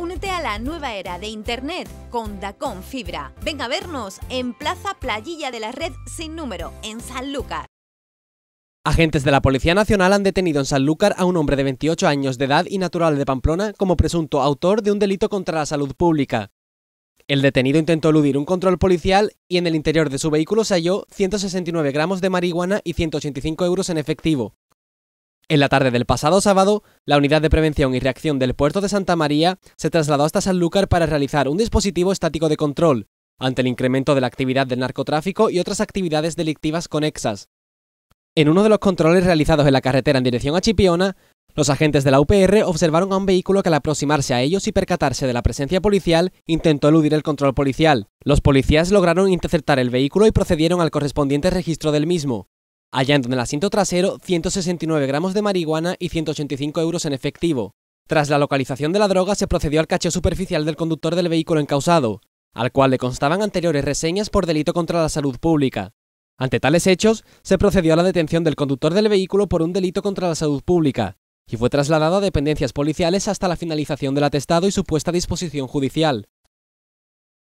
Únete a la nueva era de Internet con Dacon Fibra. ¡Venga a vernos en Plaza Playilla de la Red sin número, en Sanlúcar. Agentes de la Policía Nacional han detenido en Sanlúcar a un hombre de 28 años de edad y natural de Pamplona como presunto autor de un delito contra la salud pública. El detenido intentó eludir un control policial y en el interior de su vehículo se halló 169 gramos de marihuana y 185 euros en efectivo. En la tarde del pasado sábado, la Unidad de Prevención y Reacción del Puerto de Santa María se trasladó hasta Sanlúcar para realizar un dispositivo estático de control ante el incremento de la actividad del narcotráfico y otras actividades delictivas conexas. En uno de los controles realizados en la carretera en dirección a Chipiona, los agentes de la UPR observaron a un vehículo que al aproximarse a ellos y percatarse de la presencia policial intentó eludir el control policial. Los policías lograron interceptar el vehículo y procedieron al correspondiente registro del mismo hallando en el asiento trasero 169 gramos de marihuana y 185 euros en efectivo. Tras la localización de la droga se procedió al caché superficial del conductor del vehículo encausado, al cual le constaban anteriores reseñas por delito contra la salud pública. Ante tales hechos, se procedió a la detención del conductor del vehículo por un delito contra la salud pública, y fue trasladado a dependencias policiales hasta la finalización del atestado y supuesta disposición judicial.